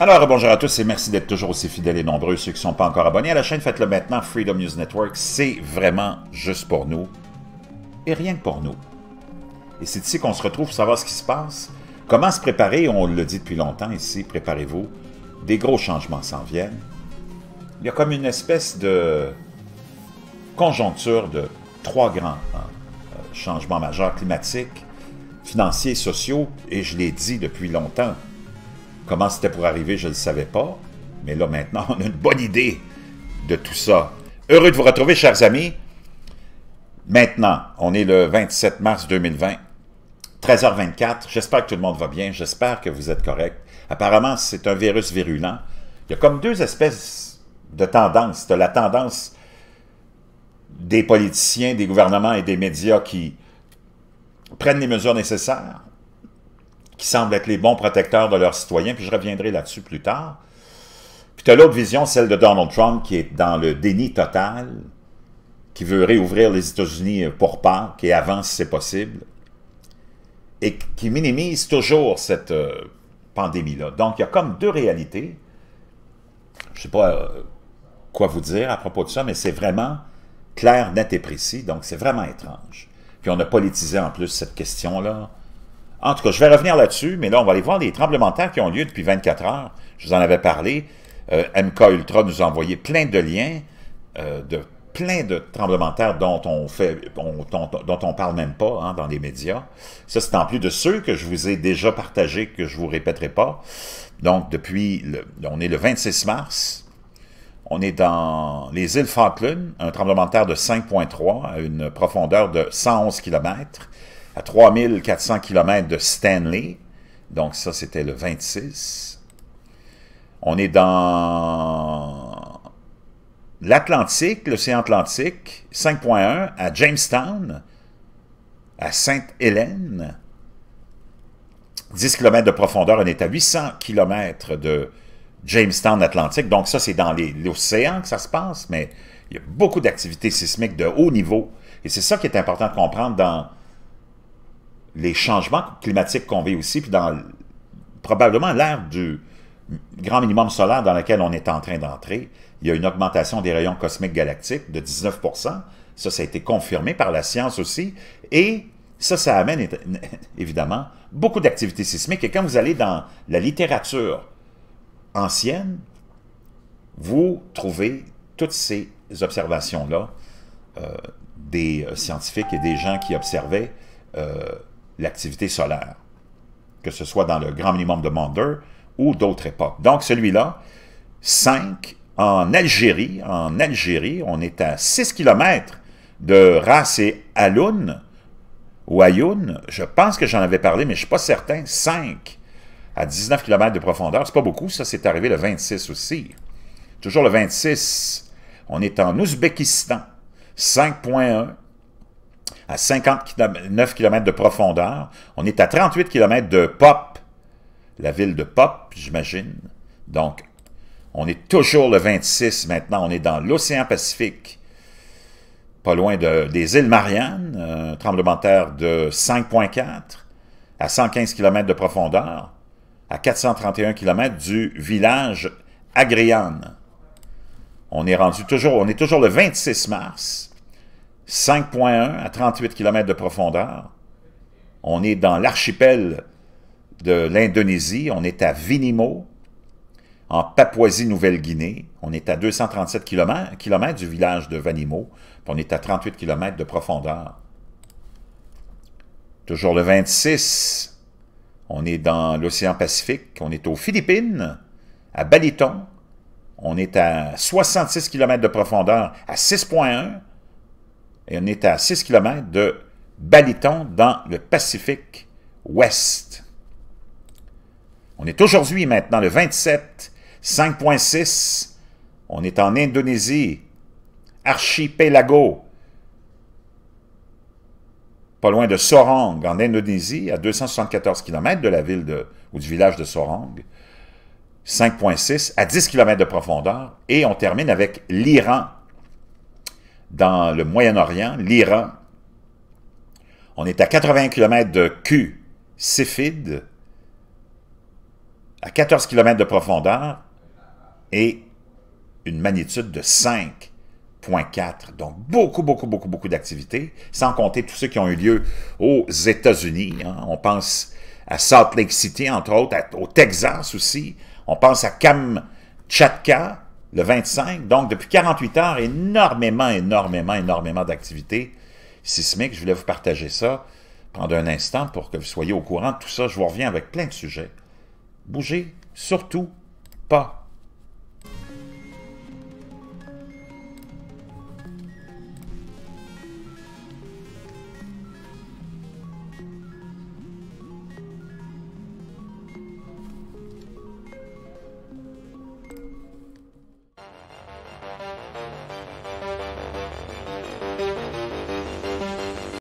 Alors, bonjour à tous et merci d'être toujours aussi fidèles et nombreux. Ceux qui ne sont pas encore abonnés à la chaîne, faites-le maintenant. Freedom News Network, c'est vraiment juste pour nous et rien que pour nous. Et c'est ici qu'on se retrouve pour savoir ce qui se passe, comment se préparer. On le dit depuis longtemps ici, préparez-vous. Des gros changements s'en viennent. Il y a comme une espèce de conjoncture de trois grands hein, euh, changements majeurs climatiques, financiers, sociaux, et je l'ai dit depuis longtemps, Comment c'était pour arriver, je ne le savais pas. Mais là, maintenant, on a une bonne idée de tout ça. Heureux de vous retrouver, chers amis. Maintenant, on est le 27 mars 2020, 13h24. J'espère que tout le monde va bien. J'espère que vous êtes correct. Apparemment, c'est un virus virulent. Il y a comme deux espèces de tendances. de la tendance des politiciens, des gouvernements et des médias qui prennent les mesures nécessaires qui semblent être les bons protecteurs de leurs citoyens, puis je reviendrai là-dessus plus tard. Puis tu as l'autre vision, celle de Donald Trump, qui est dans le déni total, qui veut réouvrir les États-Unis pour pas, qui avance si c'est possible, et qui minimise toujours cette euh, pandémie-là. Donc, il y a comme deux réalités. Je ne sais pas euh, quoi vous dire à propos de ça, mais c'est vraiment clair, net et précis, donc c'est vraiment étrange. Puis on a politisé en plus cette question-là. En tout cas, je vais revenir là-dessus, mais là, on va aller voir les tremblements de terre qui ont lieu depuis 24 heures. Je vous en avais parlé. Euh, MKUltra Ultra nous a envoyé plein de liens euh, de plein de tremblements de terre dont on fait, dont on parle même pas hein, dans les médias. Ça, c'est en plus de ceux que je vous ai déjà partagés, que je vous répéterai pas. Donc, depuis, on est le 26 mars, on est dans les îles Falkland, un tremblement de terre de 5.3 à une profondeur de 111 km à 3400 km de Stanley. Donc ça, c'était le 26. On est dans l'Atlantique, l'océan Atlantique, 5.1, à Jamestown, à Sainte-Hélène. 10 km de profondeur, on est à 800 km de Jamestown Atlantique. Donc ça, c'est dans l'océan que ça se passe, mais il y a beaucoup d'activités sismiques de haut niveau. Et c'est ça qui est important de comprendre dans les changements climatiques qu'on vit aussi, puis dans probablement l'ère du grand minimum solaire dans lequel on est en train d'entrer, il y a une augmentation des rayons cosmiques galactiques de 19 Ça, ça a été confirmé par la science aussi. Et ça, ça amène évidemment beaucoup d'activités sismiques. Et quand vous allez dans la littérature ancienne, vous trouvez toutes ces observations-là euh, des euh, scientifiques et des gens qui observaient euh, l'activité solaire, que ce soit dans le grand minimum de Maunder ou d'autres époques. Donc celui-là, 5 en Algérie. En Algérie, on est à 6 km de Ras et Aloun, ou Ayoun. Je pense que j'en avais parlé, mais je ne suis pas certain. 5 à 19 km de profondeur, c'est pas beaucoup. Ça, c'est arrivé le 26 aussi. Toujours le 26, on est en Ouzbékistan. 5.1 à 59 km de profondeur. On est à 38 km de Pop, la ville de Pop, j'imagine. Donc, on est toujours le 26 maintenant. On est dans l'océan Pacifique, pas loin des îles Mariannes, euh, un tremblement de terre de 5.4 à 115 km de profondeur, à 431 km du village Agriane. On est rendu toujours, on est toujours le 26 mars. 5.1 à 38 km de profondeur. On est dans l'archipel de l'Indonésie, on est à Vinimo, en Papouasie-Nouvelle-Guinée. On est à 237 km, du village de Vanimo, on est à 38 km de profondeur. Toujours le 26, on est dans l'océan Pacifique, on est aux Philippines, à Baliton. On est à 66 km de profondeur, à 6.1 et on est à 6 km de Baliton dans le Pacifique Ouest. On est aujourd'hui maintenant le 27, 5.6. On est en Indonésie, archipelago, pas loin de Sorong, en Indonésie, à 274 km de la ville ou du village de Sorong, 5.6, à 10 km de profondeur, et on termine avec l'Iran, dans le Moyen-Orient, l'Iran. On est à 80 km de Q, Sifid, à 14 km de profondeur et une magnitude de 5.4. Donc, beaucoup, beaucoup, beaucoup, beaucoup d'activités, sans compter tous ceux qui ont eu lieu aux États-Unis. Hein. On pense à Salt Lake City, entre autres, au Texas aussi. On pense à Kamchatka, le 25. Donc, depuis 48 heures, énormément, énormément, énormément d'activités sismiques. Je voulais vous partager ça. pendant un instant pour que vous soyez au courant de tout ça. Je vous reviens avec plein de sujets. Bougez surtout pas.